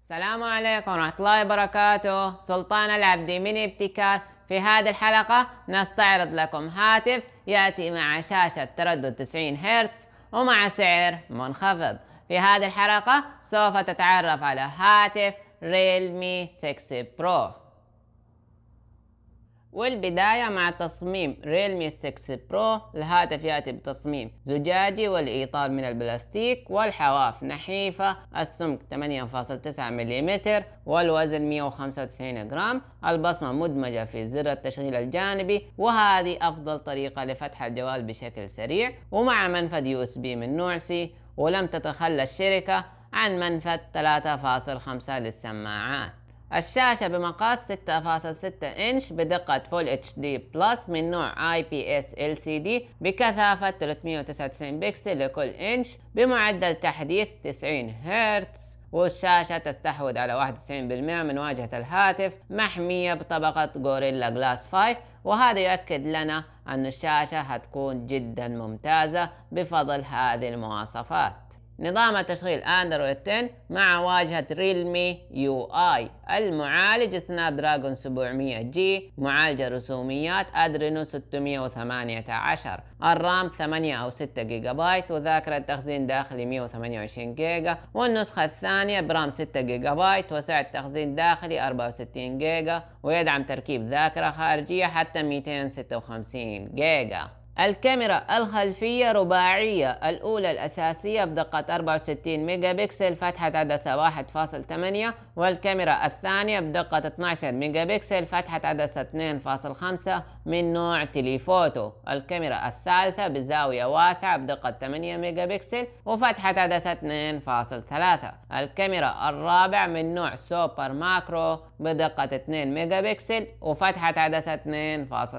السلام عليكم ورحمة الله وبركاته سلطان العبدي من ابتكار في هذه الحلقة نستعرض لكم هاتف يأتي مع شاشة تردد 90 هرتز ومع سعر منخفض في هذه الحلقة سوف تتعرف على هاتف ريلمي 6 برو والبداية مع تصميم ريلمي 6 برو الهاتف يأتي بتصميم زجاجي والإطار من البلاستيك والحواف نحيفة السمك 8.9 ملم والوزن 195 جرام البصمة مدمجة في زر التشغيل الجانبي وهذه أفضل طريقة لفتح الجوال بشكل سريع ومع منفذ يو اس بي من نوع سي ولم تتخلى الشركة عن منفذ 3.5 للسماعات الشاشة بمقاس 6.6 إنش بدقة فول اتش دي بلس من نوع اي بي اس ال سي دي بكثافة 399 بكسل لكل إنش بمعدل تحديث 90 هرتز والشاشة تستحوذ على 91% من واجهة الهاتف محمية بطبقة غوريلا جلاس 5 وهذا يؤكد لنا أن الشاشة هتكون جدا ممتازة بفضل هذه المواصفات نظام التشغيل اندرويد 10 مع واجهة ريلمي يو اي المعالج سناب دراجون 700 جي معالجة رسوميات ادرينو 618 الرام 8 او 6 جيجا بايت وذاكرة تخزين داخلي 128 جيجا والنسخة الثانية برام 6 جيجا بايت وسعة تخزين داخلي 64 جيجا ويدعم تركيب ذاكرة خارجية حتى 256 جيجا الكاميرا الخلفية رباعية الأولى الأساسية بدقة 64 ميجا بكسل فتحة عدسة 1.8 والكاميرا الثانية بدقة 12 ميجا بكسل فتحة عدسة 2.5 من نوع تليفوتو الكاميرا الثالثة بزاوية واسعة بدقة 8 ميجا بكسل وفتحة عدسة 2.3 الكاميرا الرابعة من نوع سوبر ماكرو بدقة 2 ميجا بكسل وفتحة عدسة 2.4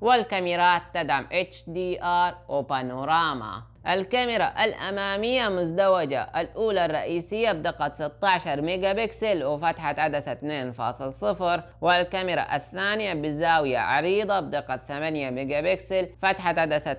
والكاميرات تدعم HDR وبانوراما الكاميرا الأمامية مزدوجة الأولى الرئيسية بدقة 16 ميجا بكسل وفتحة عدسة 2.0 والكاميرا الثانية بزاوية عريضة بدقة 8 ميجا بكسل فتحة عدسة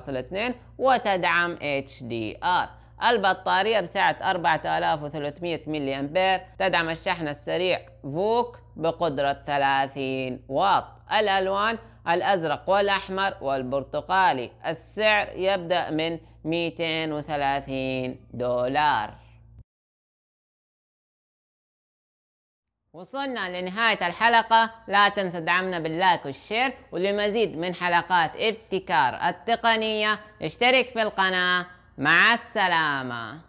2.2 وتدعم HDR البطارية بسعة 4300 ملي أمبير تدعم الشحن السريع فوك بقدرة 30 واط الألوان الأزرق والأحمر والبرتقالي السعر يبدأ من 230 دولار وصلنا لنهاية الحلقة لا تنسى دعمنا باللايك والشير ولمزيد من حلقات ابتكار التقنية اشترك في القناة مع السلامة